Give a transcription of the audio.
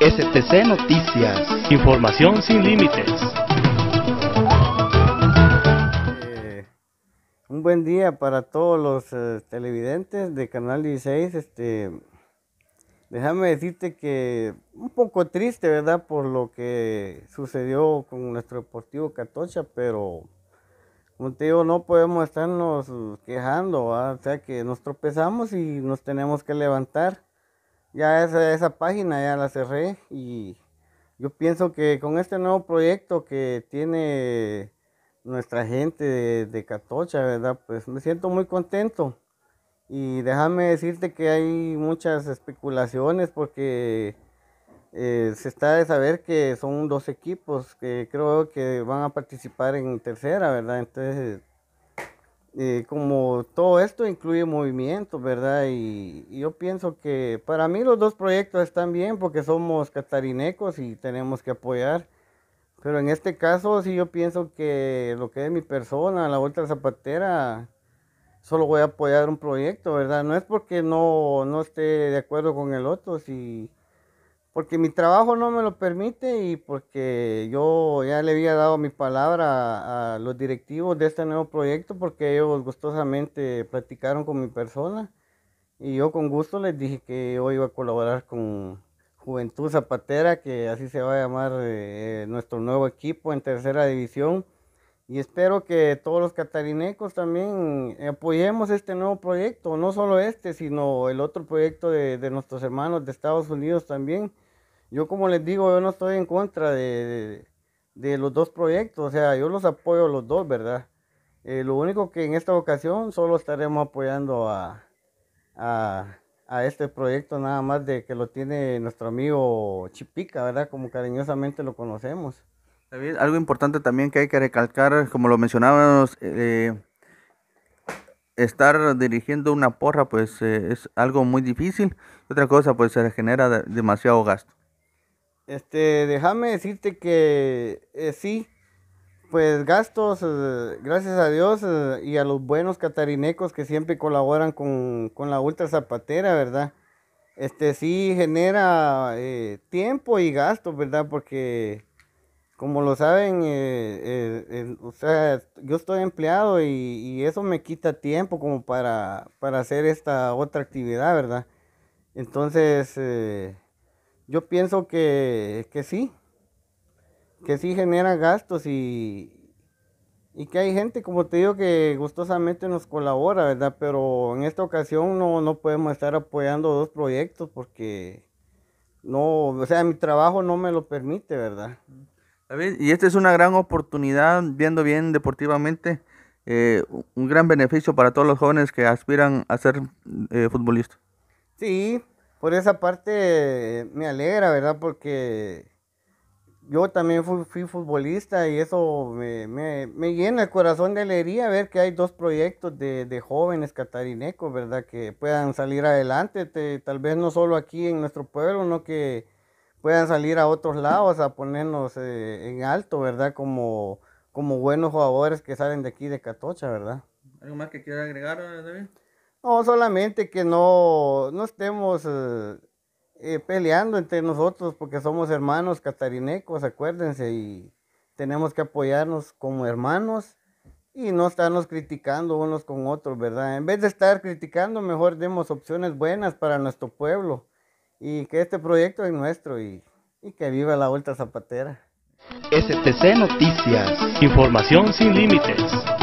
STC Noticias. Información sin límites. Eh, un buen día para todos los eh, televidentes de Canal 16. Este, déjame decirte que un poco triste, ¿verdad? Por lo que sucedió con nuestro Deportivo Catocha, pero como te digo, no podemos estarnos quejando, o sea que nos tropezamos y nos tenemos que levantar ya esa, esa página ya la cerré y yo pienso que con este nuevo proyecto que tiene nuestra gente de, Catocha, ¿verdad? Pues me siento muy contento. Y déjame decirte que hay muchas especulaciones porque eh, se está de saber que son dos equipos que creo que van a participar en tercera, ¿verdad? Entonces eh, como todo esto incluye movimiento, ¿verdad? Y, yo pienso que para mí los dos proyectos están bien porque somos catarinecos y tenemos que apoyar. Pero en este caso sí yo pienso que lo que es mi persona, la Vuelta Zapatera, solo voy a apoyar un proyecto, ¿verdad? No es porque no, no esté de acuerdo con el otro, sí porque mi trabajo no me lo permite y porque yo ya le había dado mi palabra a, los directivos de este nuevo proyecto porque ellos gustosamente platicaron con mi persona y yo con gusto les dije que yo iba a colaborar con Juventud Zapatera, que así se va a llamar eh, eh, nuestro nuevo equipo en tercera división. Y espero que todos los catarinecos también apoyemos este nuevo proyecto, no solo este, sino el otro proyecto de nuestros hermanos de Estados Unidos también yo como les digo, yo no estoy en contra de, los dos proyectos, o sea, yo los apoyo los dos, ¿verdad? Eh, lo único que en esta ocasión solo estaremos apoyando a, este proyecto nada más de que lo tiene nuestro amigo Chipica, ¿verdad? Como cariñosamente lo conocemos. algo importante también que hay que recalcar, como lo mencionábamos, eh, estar dirigiendo una porra pues eh, es algo muy difícil. Otra cosa pues se genera demasiado gasto. Este, déjame decirte que eh, sí, pues gastos, eh, gracias a Dios eh, y a los buenos catarinecos que siempre colaboran con, la Ultra Zapatera, ¿verdad? Este sí genera tiempo y gastos, ¿verdad? Porque, como lo saben, o sea, yo estoy empleado y, y, eso me quita tiempo como para, para hacer esta otra actividad, ¿verdad? Entonces yo pienso que, sí, que sí genera gastos y, y que hay gente, como te digo, que gustosamente nos colabora, ¿verdad? Pero en esta ocasión no, podemos estar apoyando dos proyectos porque no, o sea, mi trabajo no me lo permite, ¿verdad? y esta es una gran oportunidad, viendo bien deportivamente, eh, un gran beneficio para todos los jóvenes que aspiran a ser eh, futbolistas. Sí, por esa parte me alegra, ¿verdad? Porque yo también fui, futbolista y eso me, llena el corazón de alegría ver que hay dos proyectos de, jóvenes catarinecos, ¿verdad? Que puedan salir adelante, tal vez no solo aquí en nuestro pueblo, no que puedan salir a otros lados a ponernos eh, en alto, ¿verdad? Como, como buenos jugadores que salen de aquí de Catocha, ¿verdad? ¿Algo más que quieras agregar, David? No, solamente que no, estemos eh, eh, peleando entre nosotros porque somos hermanos catarinecos, acuérdense, y tenemos que apoyarnos como hermanos y no estarnos criticando unos con otros, ¿verdad? En vez de estar criticando, mejor demos opciones buenas para nuestro pueblo y que este proyecto es nuestro y, que viva la Vuelta Zapatera. STC Noticias, información sin límites.